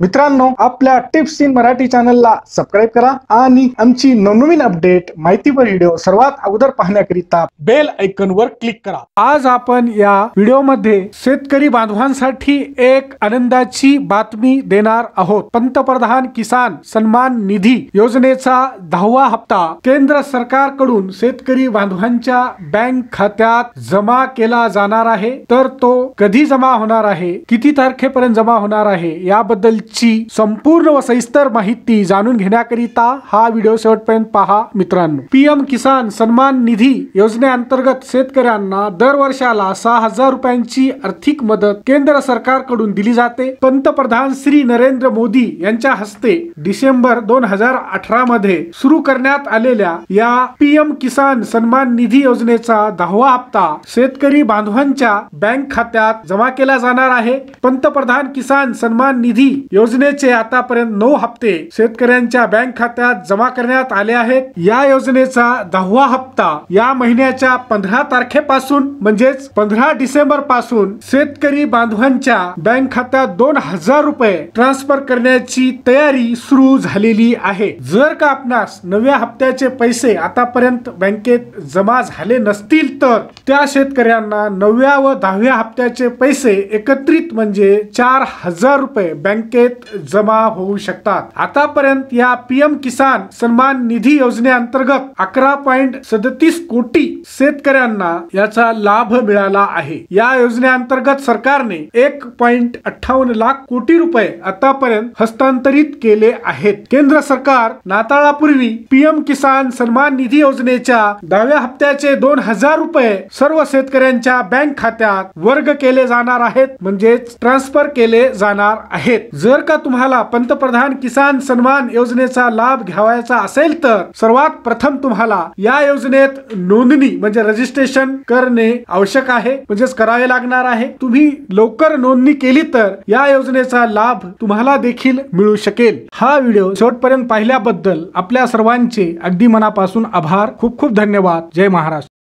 मित्रांनो आपल्या tips in Marathi चॅनलला सबस्क्राईब करा आणि आमची नवनवीन अपडेट माहितीपर व्हिडिओ सर्वात अगोदर पाहण्याकरिता बेल ऐकन वर क्लिक करा आज आपण या व्हिडिओमध्ये शेतकरी बांधवांसाठी एक आनंदाची बातमी देणार आहोत पंतप्रधान किसान सन्मान निधी योजनेचा दहावा हप्ता केंद्र सरकारकडून शेतकरी बांधवांच्या बँक खात्यात जमा केला जाणार आहे तर तो कधी जमा होणार आहे किती तारखेपर्यंत जमा होणार आहे याबद्दल ची संपूर्ण व सविस्तर माहिती जाणून घेण्याकरिता हा व्हिडिओ शेवटपर्यंत पहा मित्रांनो पीएम किसान सन्मान निधी योजनेअंतर्गत शेतकऱ्यांना दर वर्षाला सहा हजार रुपयांची आर्थिक मदत केंद्र सरकारकडून दिली जाते पंतप्रधान श्री नरेंद्र मोदी यांच्या हस्ते डिसेंबर दोन हजार अठरा मध्ये सुरू करण्यात आलेल्या या पीएम किसान सन्मान निधी योजनेचा दहावा हप्ता शेतकरी बांधवांच्या बँक खात्यात जमा केला जाणार आहे पंतप्रधान किसान सन्मान निधी योजनेचे आतापर्यंत नऊ हप्ते शेतकऱ्यांच्या बँक खात्यात जमा करण्यात आले आहेत या योजनेचा दहावा हप्ता या महिन्याच्या पंधरा तारखेपासून म्हणजेच पंधरा डिसेंबर पासून शेतकरी बांधवांच्या बँक खात्यात दोन हजार रुपये ट्रान्सफर करण्याची तयारी सुरू झालेली आहे जर का आपणास नव्या हप्त्याचे पैसे आतापर्यंत बँकेत जमा झाले नसतील तर त्या शेतकऱ्यांना नवव्या व दहाव्या हप्त्याचे पैसे एकत्रित म्हणजे चार हजार रुपये बँकेत बँकेत जमा होऊ शकतात आतापर्यंत या पीएम किसान सन्मान निधी योजनेअंतर्गत अकरा पॉइंट सदतीस कोटी शेतकऱ्यांना याचा लाभ मिळाला आहे या योजनेअंतर्गत सरकारने एक पॉइंट अठ्ठावन्न लाख कोटी रुपये आतापर्यंत हस्तांतरित केले आहेत केंद्र सरकार नाताळापूर्वी पीएम किसान सन्मान निधी योजनेच्या दहाव्या हप्त्याचे दोन हजार रुपये सर्व शेतकऱ्यांच्या बँक खात्यात वर्ग केले जाणार आहेत म्हणजेच ट्रान्सफर केले जाणार आहेत जर जर का तुम्हाला पंतप्रधान किसान सन्मान योजनेचा लाभ घ्यावायचा असेल तर सर्वात प्रथम तुम्हाला या योजनेत नोंदणी म्हणजे रजिस्ट्रेशन करणे आवश्यक आहे म्हणजेच करावे लागणार आहे तुम्ही लवकर नोंदणी केली तर या योजनेचा लाभ तुम्हाला देखील मिळू शकेल हा व्हिडिओ शेवटपर्यंत पाहिल्याबद्दल आपल्या सर्वांचे अगदी मनापासून आभार खूप खूप धन्यवाद जय महाराष्ट्र